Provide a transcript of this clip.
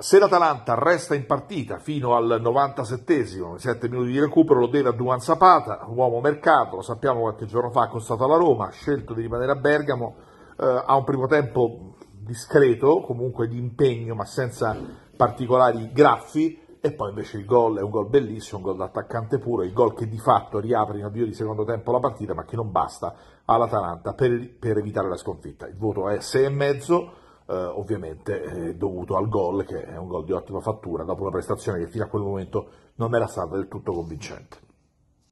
Se l'Atalanta resta in partita fino al 97esimo, 7 minuti di recupero, lo deve a Duan Zapata, uomo mercato, lo sappiamo qualche giorno fa, ha costato alla Roma, ha scelto di rimanere a Bergamo, eh, ha un primo tempo discreto, comunque di impegno, ma senza particolari graffi, e poi invece il gol è un gol bellissimo, un gol d'attaccante puro, il gol che di fatto riapre in avvio di secondo tempo la partita, ma che non basta all'Atalanta per, per evitare la sconfitta. Il voto è 6,5 eh, ovviamente eh, dovuto al gol, che è un gol di ottima fattura, dopo una prestazione che fino a quel momento non era stata del tutto convincente.